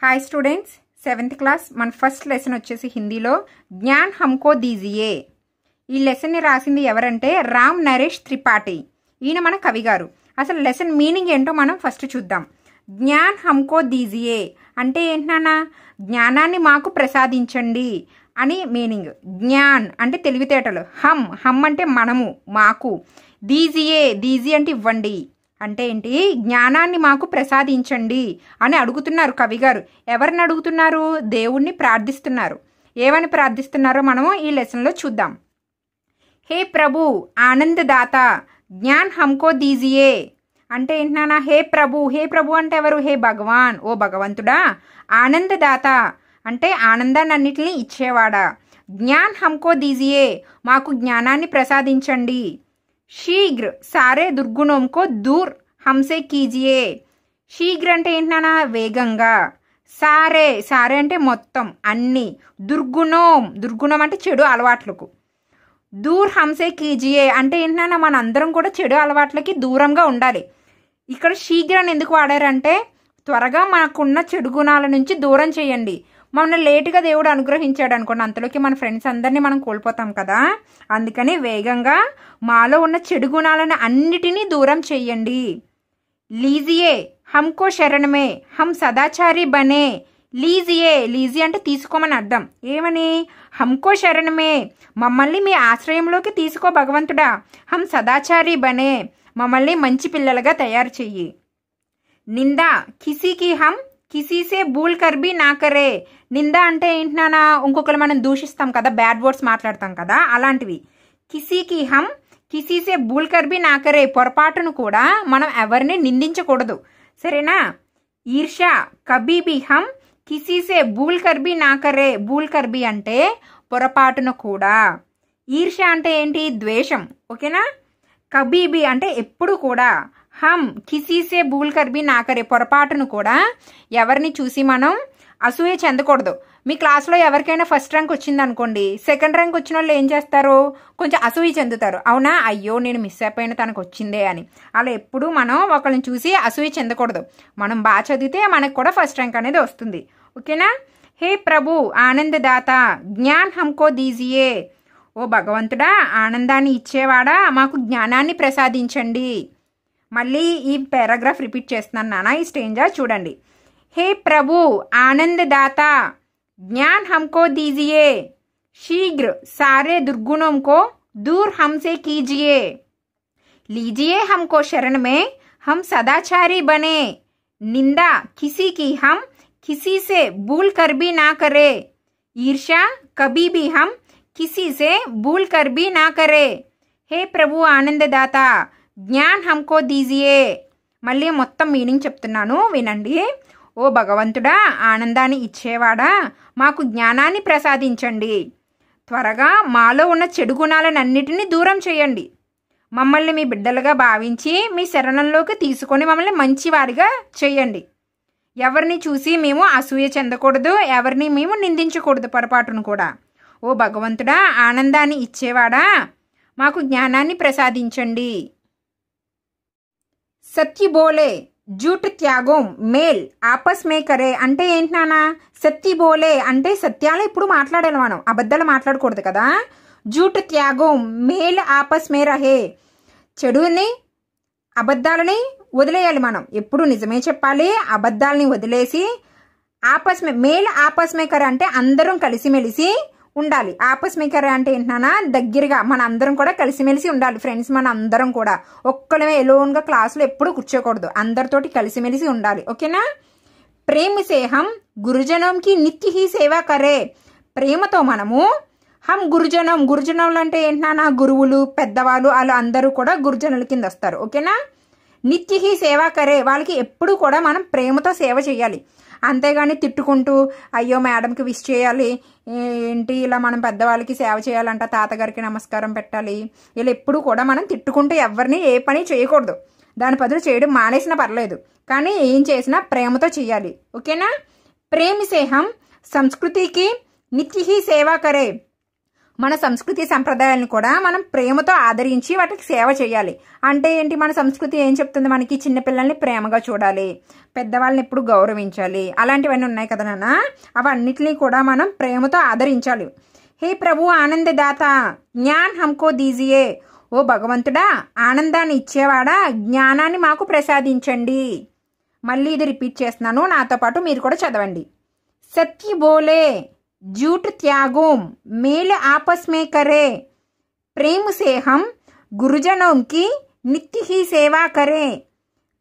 hi students seventh class మన first lesson వచ్చేసి హిందీలో జ్ఞాన్ హమ్కో దీజియే ఈ లెసన్ని రాసింది ఎవరంటే రామ్ నరేష్ త్రిపాఠి ఈయన మన కవి గారు అసలు లెసన్ మీనింగ్ ఏంటో మనం ఫస్ట్ చూద్దాం జ్ఞాన్ హమ్కో దీజియే అంటే ఏంటన్నా జ్ఞానాన్ని మాకు ప్రసాదించండి అని మీనింగ్ జ్ఞాన్ అంటే తెలివితేటలు హమ్ హమ్ అంటే మనము మాకు దీజియే దీజీ అంటే ఇవ్వండి అంటే ఏంటి జ్ఞానాన్ని మాకు ప్రసాదించండి అని అడుగుతున్నారు కవిగారు ఎవరిని అడుగుతున్నారు దేవుణ్ణి ప్రార్థిస్తున్నారు ఏమని ప్రార్థిస్తున్నారో మనము ఈ లెసన్లో చూద్దాం హే ప్రభు ఆనందదాత జ్ఞాన్ హమ్కో దీజియే అంటే ఏంటన్నా హే ప్రభు హే ప్రభు అంటే ఎవరు హే భగవాన్ ఓ భగవంతుడా ఆనందదాత అంటే ఆనందాన్ని ఇచ్చేవాడా జ్ఞాన్ హమ్కో దీజియే మాకు జ్ఞానాన్ని ప్రసాదించండి శీఘ్ర సారే దుర్గుణంకో దూర్ హంసే కీజియే శీఘ్ర అంటే ఏంటన్నా వేగంగా సారే సారే అంటే మొత్తం అన్నీ దుర్గుణం దుర్గుణం అంటే చెడు అలవాట్లకు దూర్ హంసే కీజియే అంటే ఏంటన్నా అందరం కూడా చెడు అలవాట్లకి దూరంగా ఉండాలి ఇక్కడ శీఘ్రాన్ని ఎందుకు వాడారంటే త్వరగా మనకున్న చెడు గుణాల నుంచి దూరం చేయండి మమ్మల్ని లేటుగా దేవుడు అనుగ్రహించాడు అనుకోండి అంతలోకి మన ఫ్రెండ్స్ అందరినీ మనం కోల్పోతాం కదా అందుకని వేగంగా మాలో ఉన్న చెడు గుణాలను అన్నిటినీ దూరం చేయండి లీజియే హమ్కో శరణమే హమ్ సదాచారి బనే లీజియే లీజీ అంటే తీసుకోమని అర్థం ఏమని హమ్కో శరణమే మమ్మల్ని మీ ఆశ్రయంలోకి తీసుకో భగవంతుడా హమ్ సదాచారి బనే మమ్మల్ని మంచి పిల్లలుగా తయారు చెయ్యి నిందా కిసికి హం కిసీసే బూల్ కర్బీ నా కరే నింద అంటే ఏంటినానా ఇంకొకరు మనం దూషిస్తాం కదా బ్యాడ్ వర్డ్స్ మాట్లాడతాం కదా అలాంటివి కిసీకి హం కిసీసే బూల్ కర్బీ నా కరే పొరపాటును కూడా మనం ఎవరిని నిందించకూడదు సరేనా ఈర్ష కబీబీ హం కిసీసే బూల్ కర్బీ నా కరే బూల్ కర్బీ అంటే పొరపాటును కూడా ఈర్ష అంటే ఏంటి ద్వేషం ఓకేనా కబీబీ అంటే ఎప్పుడు కూడా హమ్ కిసీసే భూల్ కర్బీ నాకరే పొరపాటును కూడా ఎవరిని చూసి మనం అసూయ చెందకూడదు మీ క్లాస్లో ఎవరికైనా ఫస్ట్ ర్యాంక్ వచ్చిందనుకోండి సెకండ్ ర్యాంక్ వచ్చిన వాళ్ళు ఏం చేస్తారు కొంచెం అసూయ చెందుతారు అవునా అయ్యో నేను మిస్ అయిపోయిన తనకు వచ్చిందే అని అలా ఎప్పుడూ మనం ఒకళ్ళని చూసి అసూయ చెందకూడదు మనం బాగా చదివితే మనకు కూడా ఫస్ట్ ర్యాంక్ అనేది వస్తుంది ఓకేనా హే ప్రభు ఆనందదాత జ్ఞాన్ హంకో దీజియే ఓ భగవంతుడా ఆనందాన్ని ఇచ్చేవాడా మాకు జ్ఞానాన్ని ప్రసాదించండి मल्ली ఈ रिपीट రిపీట్ చేస్తున్నాను నాన్న ఈ స్టేంజా చూడండి హే ప్రభు ఆనందదాత शीघ्र सारे दुर्गुणों को दूर हमसे कीजिए लीजिए हमको शरण में हम सदाचारी बने निंदा किसी की हम किसी से भूल कर भी ना करे ईर्ष्या कभी भी हम किसी से भूल कर भी ना करे हे प्रभु आनंददाता జ్ఞాన్ హమ్కో దీజియే మళ్ళీ మొత్తం మీనింగ్ చెప్తున్నాను వినండి ఓ భగవంతుడా ఆనందాన్ని ఇచ్చేవాడా మాకు జ్ఞానాన్ని ప్రసాదించండి త్వరగా మాలో ఉన్న చెడు అన్నిటినీ దూరం చేయండి మమ్మల్ని మీ బిడ్డలుగా భావించి మీ శరణంలోకి తీసుకొని మమ్మల్ని మంచివారిగా చేయండి ఎవరిని చూసి మేము అసూయ చెందకూడదు ఎవరిని మేము నిందించకూడదు పొరపాటును కూడా ఓ భగవంతుడా ఆనందాన్ని ఇచ్చేవాడా మాకు జ్ఞానాన్ని ప్రసాదించండి సత్య బోలే జూట్ త్యాగం మేల్ ఆపస్ మేకరే అంటే ఏంటి నానా సత్య బోలే అంటే సత్యాలు ఇప్పుడు మాట్లాడాలి మనం అబద్ధాలు మాట్లాడకూడదు కదా జూట్ త్యాగం మేల్ ఆపస్ మే రహే చెడుని అబద్ధాలని వదిలేయాలి మనం ఎప్పుడు నిజమే చెప్పాలి అబద్ధాలని వదిలేసి ఆపస్మే మేల్ ఆపస్ కర అంటే అందరం కలిసిమెలిసి ఉండాలి ఆపస్మికర అంటే ఏంటన్నా దగ్గరగా మన అందరం కూడా కలిసిమెలిసి ఉండాలి ఫ్రెండ్స్ మన అందరం కూడా ఒక్కడమే ఎలోన్గా క్లాసులో ఎప్పుడు కూర్చోకూడదు అందరితోటి కలిసిమెలిసి ఉండాలి ఓకేనా ప్రేమ సేహం గురుజనంకి నిత్య హీ సేవా కరే ప్రేమతో మనము హం గురుజనం గురుజనంలు అంటే ఏంటన్నా గురువులు పెద్దవాళ్ళు వాళ్ళు అందరూ కూడా గురుజనుల కింద వస్తారు ఓకేనా నిత్య హీ సేవా కరే వాళ్ళకి ఎప్పుడు కూడా మనం ప్రేమతో సేవ చేయాలి అంతేగాని తిట్టుకుంటూ అయ్యో మేడంకి విష్ చేయాలి ఏంటి ఇలా మనం పెద్దవాళ్ళకి సేవ చేయాలంట తాతగారికి నమస్కారం పెట్టాలి ఇలా ఎప్పుడు కూడా మనం తిట్టుకుంటూ ఎవరిని ఏ పని చేయకూడదు దాని బదులు చేయడం మానేసినా పర్లేదు కానీ ఏం చేసినా ప్రేమతో చేయాలి ఓకేనా ప్రేమి సేహం సంస్కృతికి నిత్యహి సేవా కరే మన సంస్కృతి సంప్రదాయాలను కూడా మనం ప్రేమతో ఆదరించి వాటికి సేవ చేయాలి అంటే ఏంటి మన సంస్కృతి ఏం చెప్తుంది మనకి చిన్నపిల్లల్ని ప్రేమగా చూడాలి పెద్దవాళ్ళని ఎప్పుడు గౌరవించాలి అలాంటివన్నీ ఉన్నాయి కదా నాన్న అవన్నిటినీ కూడా మనం ప్రేమతో ఆదరించాలి హే ప్రభు ఆనందదాత జ్ఞాన్ హమ్కో దీజియే ఓ భగవంతుడా ఆనందాన్ని ఇచ్చేవాడా జ్ఞానాన్ని మాకు ప్రసాదించండి మళ్ళీ ఇది రిపీట్ చేస్తున్నాను నాతో పాటు మీరు కూడా చదవండి సత్య బోలే జూట్ త్యాగోం मेल ఆపస్మే కరే ప్రేమ సేహం గురుజనోంకి నిత్య హీ సేవా కరే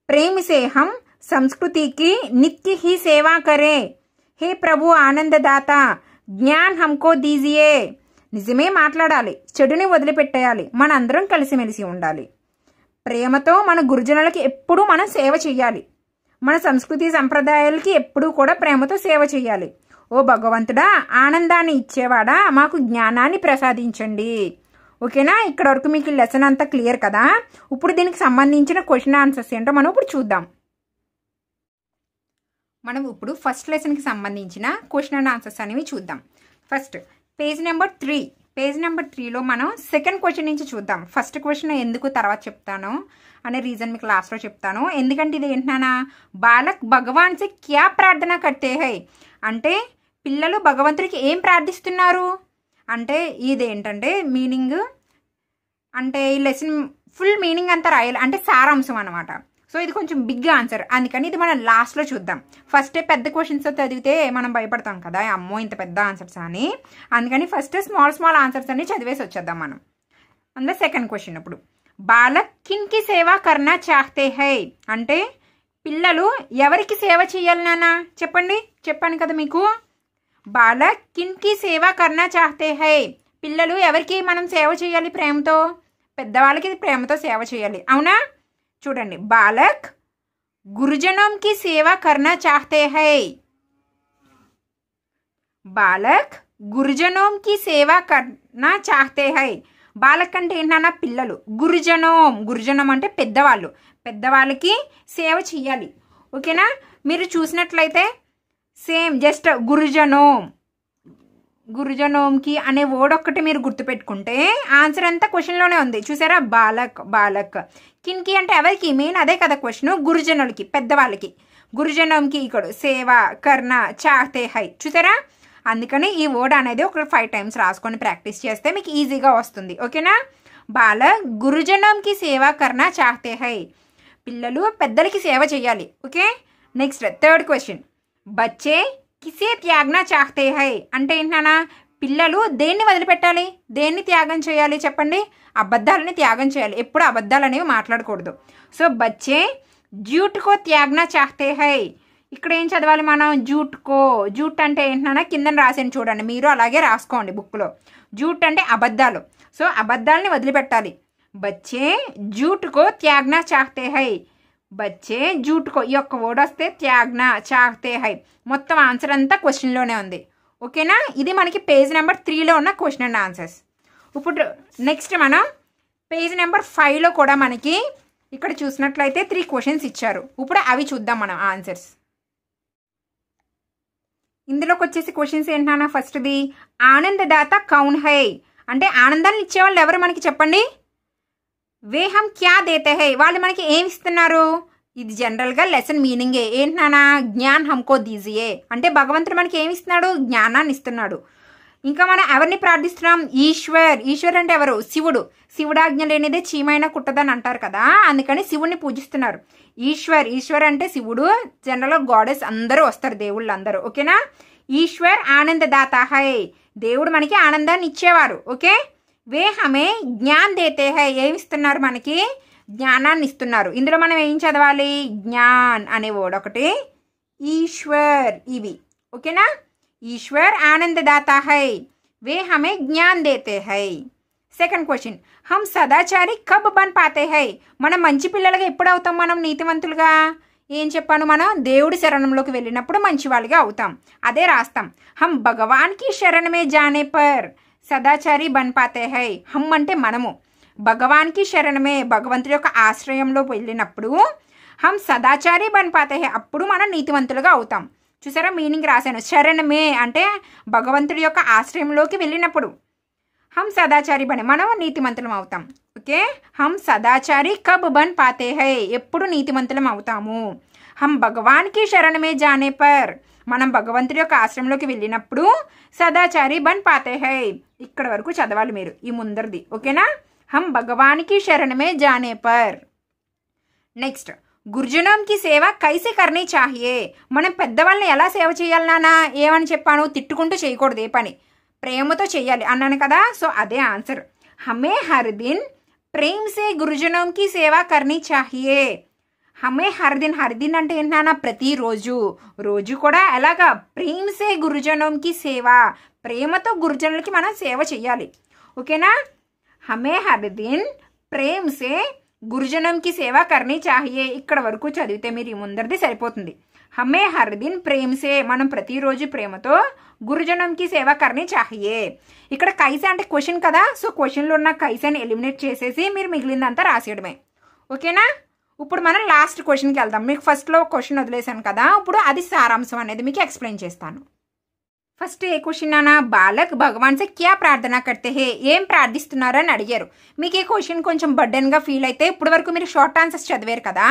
ప్రేమ సేహం సంస్కృతికి నిత్య హీ సేవా కరే హే ప్రభు ఆనందదాత జ్ఞాన్ హమ్కో దీజియే నిజమే మాట్లాడాలి చెడుని వదిలిపెట్టేయాలి మనందరం కలిసిమెలిసి ఉండాలి ప్రేమతో మన గురుజనులకి ఎప్పుడూ మనం సేవ చేయాలి మన సంస్కృతి సంప్రదాయాలకి ఎప్పుడూ కూడా ప్రేమతో సేవ చేయాలి ఓ భగవంతుడా ఆనందాన్ని ఇచ్చేవాడా మాకు జ్ఞానాన్ని ప్రసాదించండి ఓకేనా ఇక్కడ వరకు మీకు లెసన్ అంతా క్లియర్ కదా ఇప్పుడు దీనికి సంబంధించిన క్వశ్చన్ ఆన్సర్స్ ఏంటో మనం ఇప్పుడు చూద్దాం మనం ఇప్పుడు ఫస్ట్ లెసన్కి సంబంధించిన క్వశ్చన్ అండ్ ఆన్సర్స్ అనేవి చూద్దాం first page number three page number త్రీలో మనం సెకండ్ క్వశ్చన్ నుంచి చూద్దాం ఫస్ట్ క్వశ్చన్ ఎందుకు తర్వాత చెప్తాను అనే రీజన్ మీకు లాస్ట్లో చెప్తాను ఎందుకంటే ఇది ఏంటన్నా బాలక్ భగవాన్ క్యా ప్రార్థన కట్టే హై అంటే పిల్లలు భగవంతుడికి ఏం ప్రార్థిస్తున్నారు అంటే ఇదేంటంటే మీనింగ్ అంటే ఈ లెసన్ ఫుల్ మీనింగ్ అంతా రాయాలి అంటే సారాంశం అనమాట సో ఇది కొంచెం బిగ్ ఆన్సర్ అందుకని ఇది మనం లాస్ట్లో చూద్దాం ఫస్టే పెద్ద క్వశ్చన్స్ చదివితే మనం భయపడతాం కదా అమ్మో ఇంత పెద్ద ఆన్సర్స్ అని అందుకని ఫస్ట్ స్మాల్ స్మాల్ ఆన్సర్స్ అన్ని చదివేసి వచ్చేద్దాం మనం అందులో సెకండ్ క్వశ్చన్ ఇప్పుడు బాలక్ కిన్కి సేవ కర్నా చాహతే హై అంటే పిల్లలు ఎవరికి సేవ చేయాలి నానా చెప్పండి చెప్పాను కదా మీకు బాలక్ కిన్కి సేవ కర్నా చాహతే హై పిల్లలు ఎవరికి మనం సేవ చేయాలి ప్రేమతో పెద్దవాళ్ళకి ప్రేమతో సేవ చేయాలి అవునా చూడండి బాలక్ గురుజనంకి की सेवा करना चाहते బాలక్ గురుజనోం కి సేవా కర్నా చాహతే హై బాలక్ అంటే ఏంటన్నా పిల్లలు గురుజనోం గురుజనం అంటే పెద్దవాళ్ళు పెద్దవాళ్ళకి సేవ చేయాలి ఓకేనా మీరు చూసినట్లయితే సేమ్ జస్ట్ గురుజనోం గురుజనోమ్కి అనే వర్డ్ ఒక్కటి మీరు గుర్తుపెట్టుకుంటే ఆన్సర్ అంతా క్వశ్చన్లోనే ఉంది చూసారా బాలక్ బాలక్ కిన్కి అంటే ఎవరికి మెయిన్ అదే కదా క్వశ్చన్ గురుజనులకి పెద్దవాళ్ళకి గురుజనంకి ఇక్కడ సేవ కర్ణ చాహతే హై చూసారా అందుకని ఈ వర్డ్ అనేది ఒక ఫైవ్ టైమ్స్ రాసుకొని ప్రాక్టీస్ చేస్తే మీకు ఈజీగా వస్తుంది ఓకేనా బాల గురుజనంకి సేవ కర్ణ చాహతే హై పిల్లలు పెద్దలకి సేవ చేయాలి ఓకే నెక్స్ట్ థర్డ్ క్వశ్చన్ బచ్చే కిసే త్యాగ్న చాహతే హై అంటే ఏంటన్నా పిల్లలు దేన్ని వదిలిపెట్టాలి దేన్ని త్యాగం చేయాలి చెప్పండి అబద్ధాలని త్యాగం చేయాలి ఎప్పుడు అబద్ధాలు అనేవి మాట్లాడకూడదు సో బచ్చే జూట్కో త్యాగ్న చాహతే హై ఇక్కడ ఏం చదవాలి మనం జూట్కో జూట్ అంటే ఏంటన్నా కింద రాసాను చూడండి మీరు అలాగే రాసుకోండి బుక్లో జూట్ అంటే అబద్ధాలు సో అబద్ధాలని వదిలిపెట్టాలి బచ్చే జూట్కో త్యాగ్న చాహతే హై బచ్చే జూట్కో ఈ యొక్క వర్డ్ వస్తే త్యాగ్న చాగ్తే హై మొత్తం ఆన్సర్ అంతా క్వశ్చన్లోనే ఉంది ఓకేనా ఇది మనకి పేజ్ నెంబర్ త్రీలో ఉన్న క్వశ్చన్ అండ్ ఆన్సర్స్ ఇప్పుడు నెక్స్ట్ మనం పేజ్ నెంబర్ ఫైవ్లో కూడా మనకి ఇక్కడ చూసినట్లయితే త్రీ క్వశ్చన్స్ ఇచ్చారు ఇప్పుడు అవి చూద్దాం మనం ఆన్సర్స్ ఇందులోకి వచ్చేసి క్వశ్చన్స్ ఏంటన్నా ఫస్ట్ది ఆనందదాత కౌన్ హై అంటే ఆనందాన్ని ఇచ్చేవాళ్ళు ఎవరు మనకి చెప్పండి వేహం క్యా దేతే హై వాళ్ళు మనకి ఏమి ఇస్తున్నారు ఇది జనరల్గా లెసన్ మీనింగే ఏంటి నానా జ్ఞాన్ హమ్కో దీజియే అంటే భగవంతుడు మనకి ఏమి ఇస్తున్నాడు జ్ఞానాన్ని ఇస్తున్నాడు ఇంకా మనం ఎవరిని ప్రార్థిస్తున్నాం ఈశ్వర్ ఈశ్వర్ అంటే ఎవరు శివుడు శివుడాజ్ఞ లేనిదే చీమైన కుట్టదని అంటారు కదా అందుకని శివుడిని పూజిస్తున్నారు ఈశ్వర్ ఈశ్వర్ అంటే శివుడు జనరల్గా గాడెస్ అందరూ వస్తారు దేవుళ్ళు అందరూ ఓకేనా ఈశ్వర్ ఆనందదాత హై దేవుడు మనకి ఆనందాన్ని ఇచ్చేవారు ఓకే వే హమే జ్ఞాన్ దేతే హై ఇస్తున్నారు మనకి జ్ఞానాన్ని ఇస్తున్నారు ఇందులో మనం ఏం చదవాలి జ్ఞాన్ అనే వర్డ్ ఒకటి ఈశ్వర్ ఇవి ఓకేనా ఈశ్వర్ ఆనందదాత హై వే హమే జ్ఞాన్ దేతే హై సెకండ్ క్వశ్చన్ హమ్ సదాచారి కబ్ బన్ పాతే హై మనం మంచి పిల్లలుగా ఎప్పుడు అవుతాం మనం నీతివంతులుగా ఏం చెప్పాను మనం దేవుడి శరణంలోకి వెళ్ళినప్పుడు మంచి వాళ్ళుగా అవుతాం అదే రాస్తాం హమ్ భగవాన్కి శరణమే జానే పర్ సదాచారి బన్ పాతే హై హమ్ అంటే మనము భగవాన్కి శరణమే భగవంతుడి యొక్క ఆశ్రయంలో వెళ్ళినప్పుడు హమ్ సదాచారి పాతే హై అప్పుడు మనం నీతివంతులుగా అవుతాం చూసారా మీనింగ్ రాశాను శరణమే అంటే భగవంతుడి యొక్క ఆశ్రయంలోకి వెళ్ళినప్పుడు హమ్ సదాచారి బని మనం నీతిమంతులం అవుతాం ఓకే హమ్ సదాచారి కబ్ బన్ పాతే హై ఎప్పుడు నీతిమంతులం అవుతాము హమ్ భగవాన్కి శరణమే జానే పర్ మనం భగవంతుడి యొక్క ఆశ్రమంలోకి వెళ్ళినప్పుడు సదాచారి బన్ పాతేహై ఇక్కడ వరకు చదవాలి మీరు ఈ ముందరిది ఓకేనా హం భగవానికి శరణమే జానే పర్ నెక్స్ట్ గురుజనంకి సేవ కైసి కర్ణి చాహియే మనం పెద్దవాళ్ళని ఎలా సేవ చేయాలి నానా ఏమని చెప్పాను తిట్టుకుంటూ చేయకూడదు ఏ పని ప్రేమతో చేయాలి అన్నాను కదా సో అదే ఆన్సర్ హమే హరిదిన్ ప్రేమ్ సే గురుజనంకి సేవ కర్ణి చాహియే హమే హరిదిన్ హరిదిన్ అంటే ఏంటన్నా ప్రతిరోజు రోజు కూడా ఎలాగా ప్రేమసే గురుజనంకి సేవ ప్రేమతో గురుజనులకి మనం సేవ చేయాలి ఓకేనా హమే హరిదిన్ ప్రేమసే గురుజనంకి సేవ కర్నీ చాహియే ఇక్కడ వరకు చదివితే మీరు ఈ ముందరిది సరిపోతుంది హమే హరిదిన్ ప్రేమ్సే మనం ప్రతిరోజు ప్రేమతో గురుజనంకి సేవ కర్నీ చాహియే ఇక్కడ కైస అంటే క్వశ్చన్ కదా సో క్వశ్చన్లో ఉన్న కైసని ఎలిమినేట్ చేసేసి మీరు మిగిలిందంతా రాసేయడమే ఓకేనా ఇప్పుడు మనం లాస్ట్ క్వశ్చన్కి వెళ్దాం మీకు ఫస్ట్లో క్వశ్చన్ వదిలేశాను కదా ఇప్పుడు అది సారాంశం అనేది మీకు ఎక్స్ప్లెయిన్ చేస్తాను ఫస్ట్ ఏ క్వశ్చన్ అన్న బాలక్ భగవాన్ సే క్యా ప్రార్థన కడితే హే ఏం ప్రార్థిస్తున్నారు అని అడిగారు మీకు ఈ క్వశ్చన్ కొంచెం బర్డెన్గా ఫీల్ అయితే ఇప్పుడు వరకు మీరు షార్ట్ ఆన్సర్స్ చదివారు కదా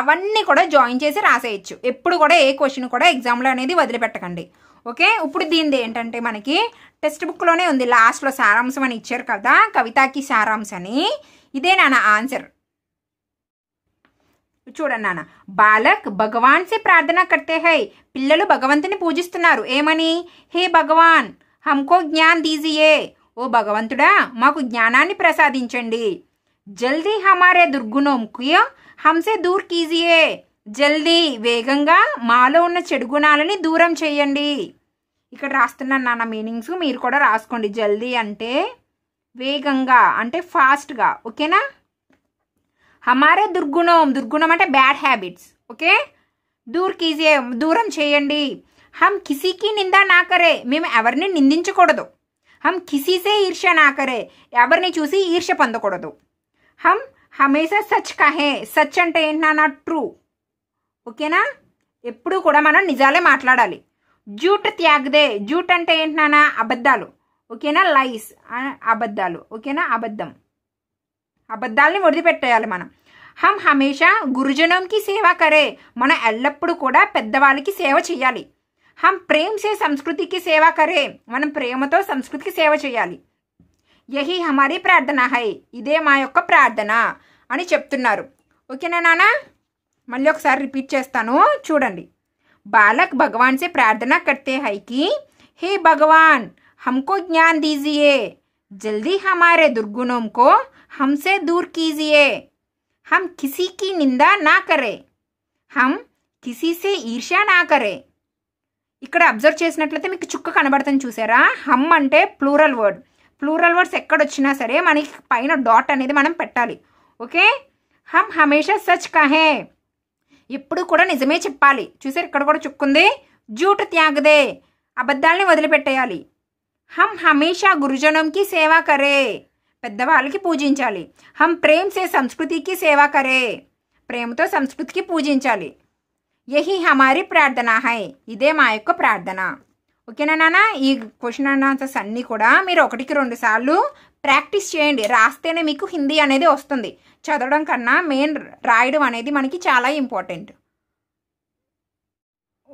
అవన్నీ కూడా జాయిన్ చేసి రాసేయచ్చు ఎప్పుడు కూడా ఏ క్వశ్చన్ కూడా ఎగ్జామ్లో అనేది వదిలిపెట్టకండి ఓకే ఇప్పుడు దీనిది ఏంటంటే మనకి టెక్స్ట్ బుక్లోనే ఉంది లాస్ట్లో సారాంశం అని ఇచ్చారు కదా కవితాకి సారాంశం అని ఇదే నా ఆన్సర్ చూడండి నాన్న బాలక్ భగవాన్ సే ప్రార్థన కట్టే హై పిల్లలు భగవంతుని పూజిస్తున్నారు ఏమని హే భగవాన్ హమ్కో జ్ఞాన్ దీజియే ఓ భగవంతుడా మాకు జ్ఞానాన్ని ప్రసాదించండి జల్దీ హమారే దుర్గుణంకి హంసే దూర్ కీజియే జల్దీ వేగంగా మాలో ఉన్న చెడు గుణాలని దూరం చేయండి ఇక్కడ రాస్తున్నాను నాన్న మీనింగ్స్ మీరు కూడా రాసుకోండి జల్దీ అంటే వేగంగా అంటే ఫాస్ట్గా ఓకేనా హమారే దుర్గుణం దుర్గుణం అంటే బ్యాడ్ హ్యాబిట్స్ ఓకే దూర్ కీజే దూరం చేయండి హమ్ కిసీకి నిందా నాకరే మేము ఎవరిని నిందించకూడదు హమ్ కిసీసే ఈర్ష్య నాకరే ఎవరిని చూసి ఈర్ష్య పొందకూడదు హమ్ హమేషా సచ్ కహే సచ్ అంటే ఏంటన్నా ట్రూ ఓకేనా ఎప్పుడు కూడా మనం నిజాలే మాట్లాడాలి జూట్ త్యాగ్దే జూట్ అంటే ఏంటన్నా అబద్ధాలు ఓకేనా లైస్ అబద్ధాలు ఓకేనా అబద్ధం అబద్ధాలని వదిలిపెట్టేయాలి మనం హమ్ హమేషా గురుజనంకి సేవ కరే మన ఎల్లప్పుడూ కూడా పెద్దవాళ్ళకి సేవ చేయాలి హమ్ ప్రేమ్ సే సంస్కృతికి సేవ కరే మనం ప్రేమతో సంస్కృతికి సేవ చేయాలి యహి హమారీ ప్రార్థన హై ఇదే మా యొక్క ప్రార్థన అని చెప్తున్నారు ఓకేనా నానా మళ్ళీ ఒకసారి రిపీట్ చేస్తాను చూడండి బాలక్ భగవాన్ సే ప్రార్థన కర్తే హైకి హే భగవాన్ హమ్కో జ్ఞాన్ దీజియే జల్దీ హమారే దుర్గుణంకో हमसे दूर कीजिए हम किसी की निंदा ना करें హమ్ కిసీసే ఈర్ష్యా నా కరే ఇక్కడ అబ్జర్వ్ చేసినట్లయితే మీకు చుక్క కనబడుతుంది చూసారా హమ్ అంటే ప్లూరల్ వర్డ్ ప్లూరల్ వర్డ్స్ ఎక్కడొచ్చినా సరే మనకి పైన డాట్ అనేది మనం పెట్టాలి ఓకే హమ్ హమేషా సచ్ కహే ఎప్పుడు కూడా నిజమే చెప్పాలి చూసారు ఇక్కడ కూడా చుక్కుంది జూటు త్యాగదే అబద్ధాలని వదిలిపెట్టేయాలి హమ్ హమేషా గురుజనంకి సేవా కరే పెద్దవాళ్ళకి పూజించాలి హం ప్రేమ్ సే సంస్కృతికి సేవా కరే ప్రేమతో సంస్కృతికి పూజించాలి ఎహి హమారి ప్రార్థన హై ఇదే మా యొక్క ప్రార్థన ఓకేనా నాన్న ఈ క్వశ్చన్ అండ్ ఆన్సర్స్ అన్నీ కూడా మీరు ఒకటికి రెండు సార్లు ప్రాక్టీస్ చేయండి రాస్తేనే మీకు హిందీ అనేది వస్తుంది చదవడం కన్నా మెయిన్ రాయడం అనేది మనకి చాలా ఇంపార్టెంట్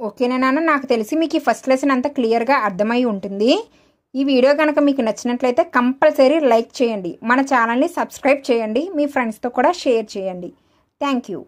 ఓకేనా నాన్న నాకు తెలిసి మీకు ఈ ఫస్ట్ లెసన్ అంతా క్లియర్గా అర్థమై ఉంటుంది ఈ వీడియో కనుక మీకు నచ్చినట్లయితే కంపల్సరీ లైక్ చేయండి మన ఛానల్ని సబ్స్క్రైబ్ చేయండి మీ ఫ్రెండ్స్తో కూడా షేర్ చేయండి థ్యాంక్ యూ